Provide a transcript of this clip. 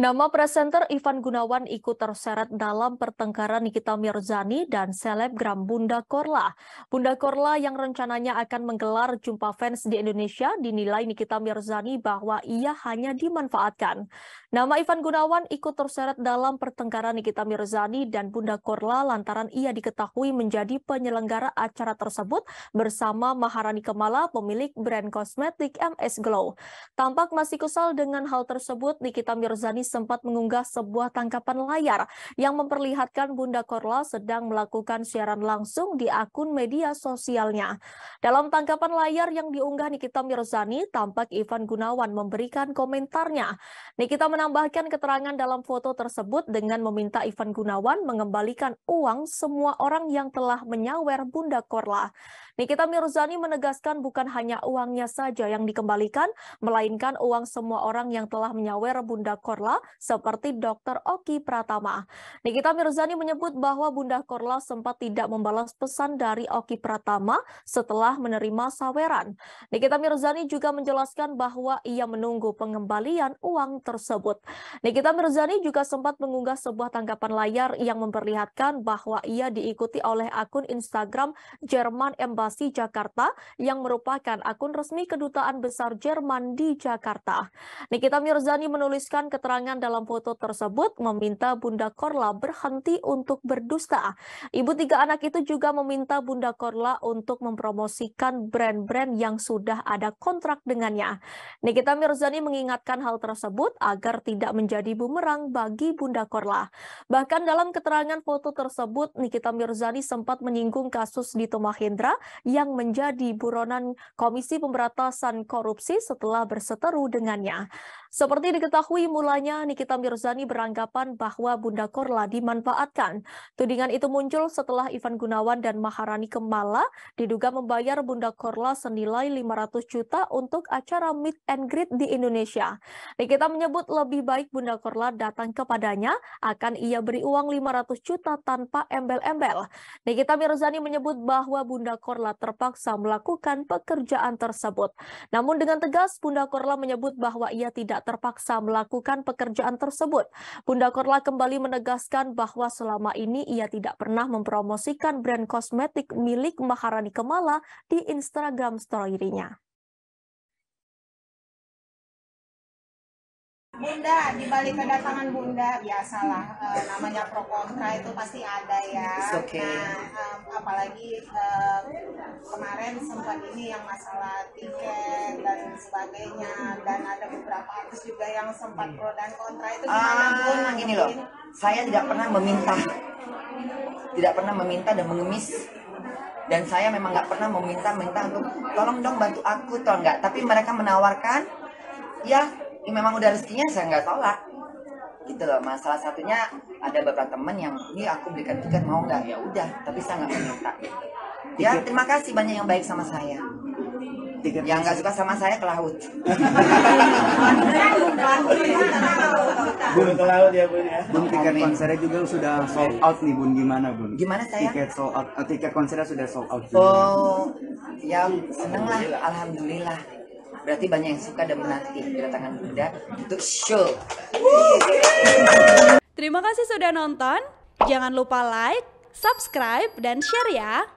Nama presenter Ivan Gunawan ikut terseret dalam pertengkaran Nikita Mirzani dan selebgram Bunda Korla. Bunda Korla yang rencananya akan menggelar jumpa fans di Indonesia dinilai Nikita Mirzani bahwa ia hanya dimanfaatkan. Nama Ivan Gunawan ikut terseret dalam pertengkaran Nikita Mirzani dan Bunda Korla lantaran ia diketahui menjadi penyelenggara acara tersebut bersama Maharani Kemala pemilik brand kosmetik MS Glow. Tampak masih kesal dengan hal tersebut Nikita Mirzani sempat mengunggah sebuah tangkapan layar yang memperlihatkan Bunda Korla sedang melakukan siaran langsung di akun media sosialnya. Dalam tangkapan layar yang diunggah Nikita Mirzani, tampak Ivan Gunawan memberikan komentarnya. Nikita menambahkan keterangan dalam foto tersebut dengan meminta Ivan Gunawan mengembalikan uang semua orang yang telah menyawer Bunda Korla. Nikita Mirzani menegaskan bukan hanya uangnya saja yang dikembalikan, melainkan uang semua orang yang telah menyawer Bunda Korla seperti Dr. Oki Pratama. Nikita Mirzani menyebut bahwa Bunda Korla sempat tidak membalas pesan dari Oki Pratama setelah menerima saweran. Nikita Mirzani juga menjelaskan bahwa ia menunggu pengembalian uang tersebut. Nikita Mirzani juga sempat mengunggah sebuah tanggapan layar yang memperlihatkan bahwa ia diikuti oleh akun Instagram Jerman Embassy Diplomasi Jakarta yang merupakan akun resmi Kedutaan Besar Jerman di Jakarta. Nikita Mirzani menuliskan keterangan dalam foto tersebut meminta Bunda Korla berhenti untuk berdusta. Ibu tiga anak itu juga meminta Bunda Korla untuk mempromosikan brand-brand yang sudah ada kontrak dengannya. Nikita Mirzani mengingatkan hal tersebut agar tidak menjadi bumerang bagi Bunda Korla. Bahkan dalam keterangan foto tersebut, Nikita Mirzani sempat menyinggung kasus di Tomahendra yang menjadi buronan Komisi Pemberantasan Korupsi setelah berseteru dengannya. Seperti diketahui mulanya Nikita Mirzani beranggapan bahwa Bunda Korla dimanfaatkan. Tudingan itu muncul setelah Ivan Gunawan dan Maharani Kemala diduga membayar Bunda Korla senilai 500 juta untuk acara meet and greet di Indonesia. Nikita menyebut lebih baik Bunda Korla datang kepadanya akan ia beri uang 500 juta tanpa embel-embel. Nikita Mirzani menyebut bahwa Bunda Korla Korla terpaksa melakukan pekerjaan tersebut. Namun dengan tegas, Bunda Korla menyebut bahwa ia tidak terpaksa melakukan pekerjaan tersebut. Bunda Korla kembali menegaskan bahwa selama ini ia tidak pernah mempromosikan brand kosmetik milik Maharani Kemala di Instagram story-nya. Bunda, di balik kedatangan Bunda biasalah ya eh, namanya pro kontra itu pasti ada ya. okay. Nah, eh, apalagi eh, kemarin sempat ini yang masalah tiket dan sebagainya dan ada beberapa artis juga yang sempat iya. pro dan kontra itu ah, gimana uh, Bunda? Gini loh, saya tidak pernah meminta, tidak pernah meminta dan mengemis dan saya memang nggak pernah meminta-minta untuk tolong dong bantu aku toh nggak tapi mereka menawarkan ya ini ya, memang udah rezekinya saya nggak tolak gitu loh mas salah satunya ada beberapa temen yang ini aku belikan tiket mau nggak ya udah tapi saya nggak minta ya terima kasih banyak yang baik sama saya tiket yang nggak suka sama saya ke laut bun ke laut ya bun ya bun tiket konsernya juga sudah sold out nih bun gimana bun gimana saya tiket sold out eh, tiket konsernya sudah sold out juga. oh ya seneng lah alhamdulillah Berarti banyak yang suka dan menanti kedatangan Bunda untuk show. Terima kasih sudah nonton. Jangan lupa like, subscribe, dan share ya.